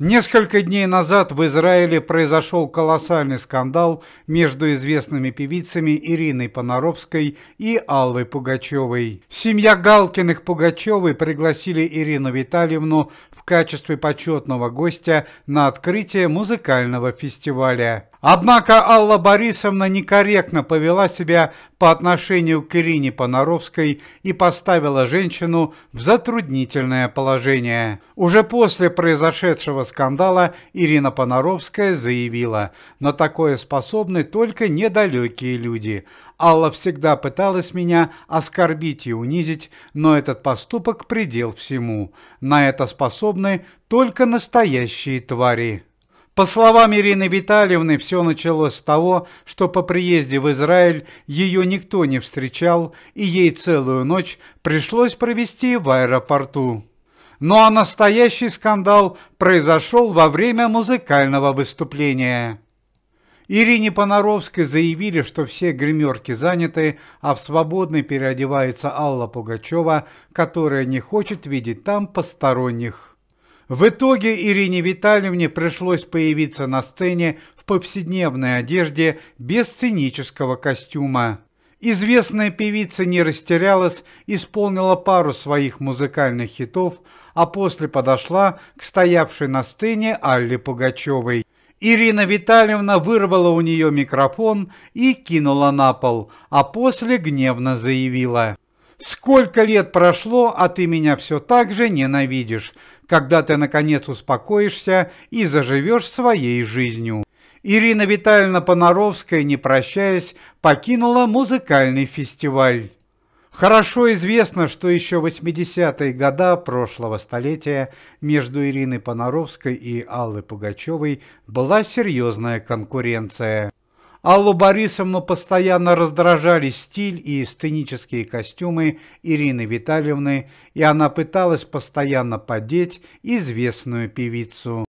Несколько дней назад в Израиле произошел колоссальный скандал между известными певицами Ириной Понаровской и Аллой Пугачевой. Семья Галкиных-Пугачевой пригласили Ирину Витальевну в качестве почетного гостя на открытие музыкального фестиваля. Однако Алла Борисовна некорректно повела себя по отношению к Ирине Понаровской и поставила женщину в затруднительное положение. Уже после произошедшего скандала Ирина Понаровская заявила, на такое способны только недалекие люди. Алла всегда пыталась меня оскорбить и унизить, но этот поступок предел всему. На это способны только настоящие твари. По словам Ирины Витальевны, все началось с того, что по приезде в Израиль ее никто не встречал, и ей целую ночь пришлось провести в аэропорту. Ну а настоящий скандал произошел во время музыкального выступления. Ирине Понаровской заявили, что все гримерки заняты, а в свободной переодевается Алла Пугачева, которая не хочет видеть там посторонних. В итоге Ирине Витальевне пришлось появиться на сцене в повседневной одежде без сценического костюма. Известная певица не растерялась, исполнила пару своих музыкальных хитов, а после подошла к стоявшей на сцене Алле Пугачевой. Ирина Витальевна вырвала у нее микрофон и кинула на пол, а после гневно заявила. Сколько лет прошло, а ты меня все так же ненавидишь, когда ты, наконец, успокоишься и заживешь своей жизнью». Ирина Витальевна Понаровская, не прощаясь, покинула музыкальный фестиваль. Хорошо известно, что еще 80-е года прошлого столетия между Ириной Понаровской и Аллой Пугачевой была серьезная конкуренция. Аллу Борисовну постоянно раздражали стиль и сценические костюмы Ирины Витальевны, и она пыталась постоянно подеть известную певицу.